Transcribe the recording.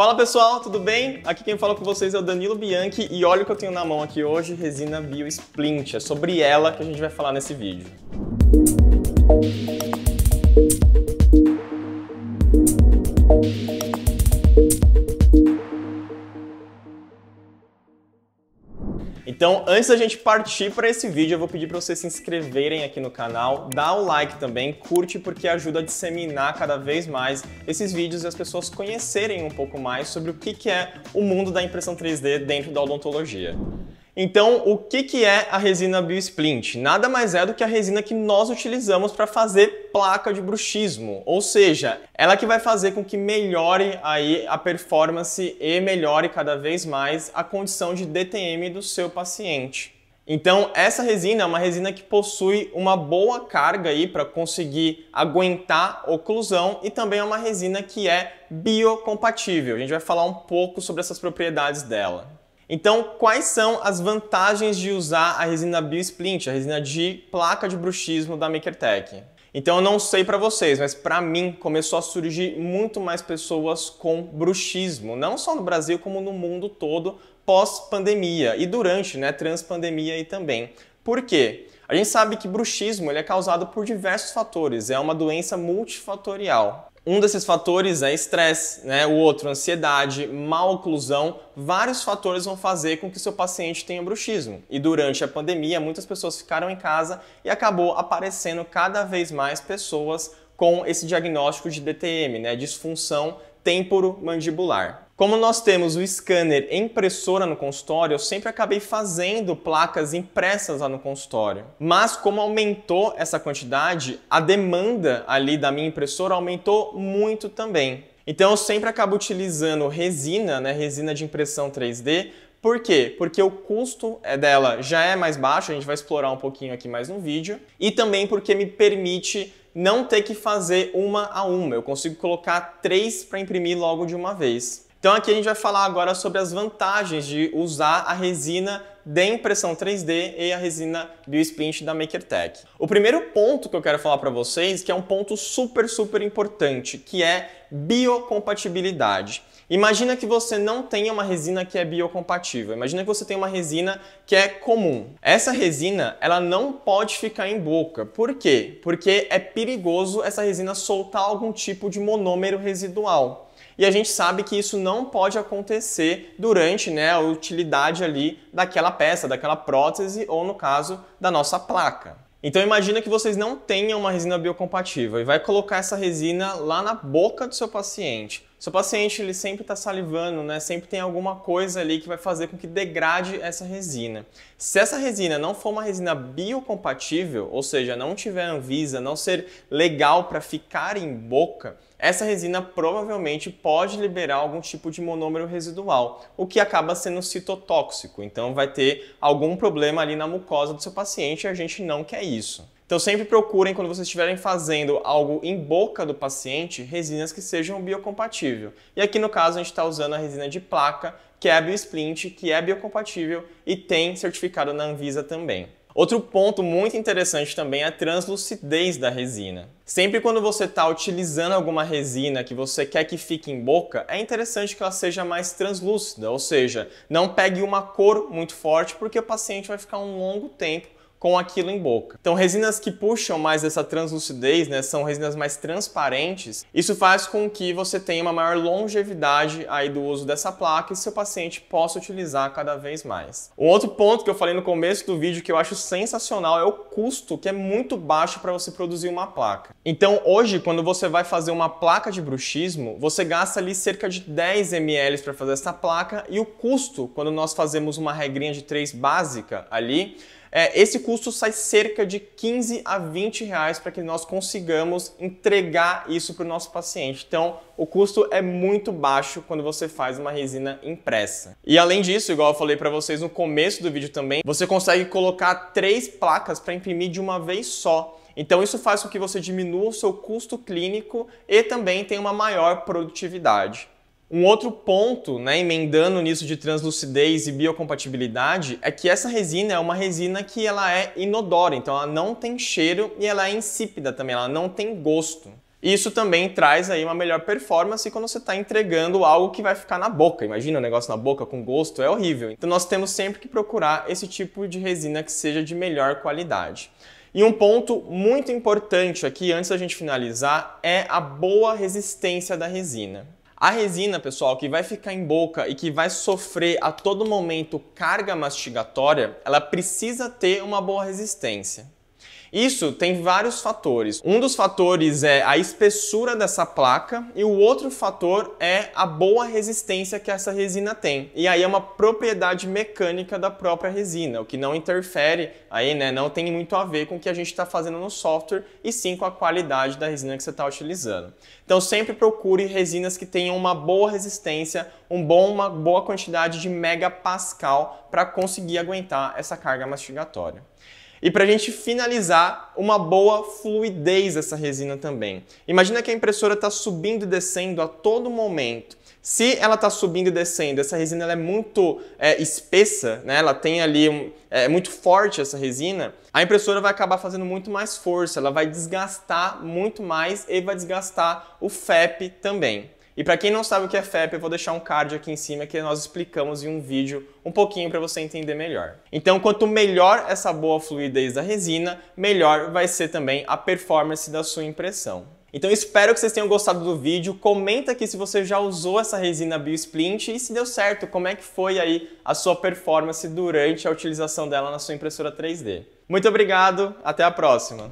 Fala pessoal, tudo bem? Aqui quem fala com vocês é o Danilo Bianchi e olha o que eu tenho na mão aqui hoje, resina Bio Splint. É sobre ela que a gente vai falar nesse vídeo. Música Então, antes da gente partir para esse vídeo, eu vou pedir para vocês se inscreverem aqui no canal, dá o like também, curte porque ajuda a disseminar cada vez mais esses vídeos e as pessoas conhecerem um pouco mais sobre o que é o mundo da impressão 3D dentro da odontologia. Então, o que, que é a resina BioSplint? Nada mais é do que a resina que nós utilizamos para fazer placa de bruxismo, ou seja, ela que vai fazer com que melhore aí a performance e melhore cada vez mais a condição de DTM do seu paciente. Então, essa resina é uma resina que possui uma boa carga aí para conseguir aguentar oclusão e também é uma resina que é biocompatível. A gente vai falar um pouco sobre essas propriedades dela. Então, quais são as vantagens de usar a resina BioSplint, a resina de placa de bruxismo da MakerTech? Então eu não sei para vocês, mas para mim começou a surgir muito mais pessoas com bruxismo, não só no Brasil como no mundo todo pós-pandemia e durante, né, transpandemia aí também. Por quê? A gente sabe que bruxismo ele é causado por diversos fatores, é uma doença multifatorial. Um desses fatores é estresse, né? o outro ansiedade, má oclusão. Vários fatores vão fazer com que seu paciente tenha bruxismo. E durante a pandemia, muitas pessoas ficaram em casa e acabou aparecendo cada vez mais pessoas com esse diagnóstico de DTM, né? disfunção temporomandibular. Como nós temos o scanner e impressora no consultório, eu sempre acabei fazendo placas impressas lá no consultório. Mas como aumentou essa quantidade, a demanda ali da minha impressora aumentou muito também. Então eu sempre acabo utilizando resina, né, resina de impressão 3D, por quê? Porque o custo eh, dela já é mais baixo, a gente vai explorar um pouquinho aqui mais no vídeo, e também porque me permite não ter que fazer uma a uma, eu consigo colocar três para imprimir logo de uma vez. Então aqui a gente vai falar agora sobre as vantagens de usar a resina de impressão 3D e a resina BioSprint da MakerTech. O primeiro ponto que eu quero falar para vocês, que é um ponto super, super importante, que é biocompatibilidade. Imagina que você não tenha uma resina que é biocompatível. Imagina que você tem uma resina que é comum. Essa resina, ela não pode ficar em boca. Por quê? Porque é perigoso essa resina soltar algum tipo de monômero residual e a gente sabe que isso não pode acontecer durante né, a utilidade ali daquela peça, daquela prótese ou no caso da nossa placa. Então imagina que vocês não tenham uma resina biocompatível e vai colocar essa resina lá na boca do seu paciente. Seu paciente ele sempre está salivando, né? Sempre tem alguma coisa ali que vai fazer com que degrade essa resina. Se essa resina não for uma resina biocompatível, ou seja, não tiver Anvisa, não ser legal para ficar em boca, essa resina provavelmente pode liberar algum tipo de monômero residual, o que acaba sendo citotóxico. Então vai ter algum problema ali na mucosa do seu paciente e a gente não quer isso. Então sempre procurem, quando vocês estiverem fazendo algo em boca do paciente, resinas que sejam biocompatíveis. E aqui no caso a gente está usando a resina de placa, que é a BioSplint, que é biocompatível e tem certificado na Anvisa também. Outro ponto muito interessante também é a translucidez da resina. Sempre quando você está utilizando alguma resina que você quer que fique em boca, é interessante que ela seja mais translúcida, ou seja, não pegue uma cor muito forte, porque o paciente vai ficar um longo tempo com aquilo em boca. Então, resinas que puxam mais essa translucidez, né, são resinas mais transparentes. Isso faz com que você tenha uma maior longevidade aí do uso dessa placa e seu paciente possa utilizar cada vez mais. Um outro ponto que eu falei no começo do vídeo que eu acho sensacional é o custo, que é muito baixo para você produzir uma placa. Então, hoje, quando você vai fazer uma placa de bruxismo, você gasta ali cerca de 10 ml para fazer essa placa e o custo, quando nós fazemos uma regrinha de 3 básica ali, é, esse custo sai cerca de 15 a 20 reais para que nós consigamos entregar isso para o nosso paciente. Então, o custo é muito baixo quando você faz uma resina impressa. E além disso, igual eu falei para vocês no começo do vídeo também, você consegue colocar três placas para imprimir de uma vez só. Então isso faz com que você diminua o seu custo clínico e também tenha uma maior produtividade. Um outro ponto, né, emendando nisso de translucidez e biocompatibilidade, é que essa resina é uma resina que ela é inodora, então ela não tem cheiro e ela é insípida também, ela não tem gosto. Isso também traz aí uma melhor performance quando você está entregando algo que vai ficar na boca. Imagina o um negócio na boca com gosto, é horrível. Então nós temos sempre que procurar esse tipo de resina que seja de melhor qualidade. E um ponto muito importante aqui, antes da gente finalizar, é a boa resistência da resina. A resina, pessoal, que vai ficar em boca e que vai sofrer a todo momento carga mastigatória, ela precisa ter uma boa resistência. Isso tem vários fatores. Um dos fatores é a espessura dessa placa e o outro fator é a boa resistência que essa resina tem. E aí é uma propriedade mecânica da própria resina, o que não interfere aí, né, não tem muito a ver com o que a gente está fazendo no software e sim com a qualidade da resina que você está utilizando. Então sempre procure resinas que tenham uma boa resistência, um bom, uma boa quantidade de megapascal para conseguir aguentar essa carga mastigatória. E para a gente finalizar, uma boa fluidez essa resina também. Imagina que a impressora está subindo e descendo a todo momento. Se ela está subindo e descendo, essa resina é muito é, espessa, né? ela tem ali, um, é muito forte essa resina, a impressora vai acabar fazendo muito mais força, ela vai desgastar muito mais e vai desgastar o FEP também. E para quem não sabe o que é FEP, eu vou deixar um card aqui em cima que nós explicamos em um vídeo um pouquinho para você entender melhor. Então, quanto melhor essa boa fluidez da resina, melhor vai ser também a performance da sua impressão. Então espero que vocês tenham gostado do vídeo. Comenta aqui se você já usou essa resina BioSplint e se deu certo, como é que foi aí a sua performance durante a utilização dela na sua impressora 3D. Muito obrigado, até a próxima!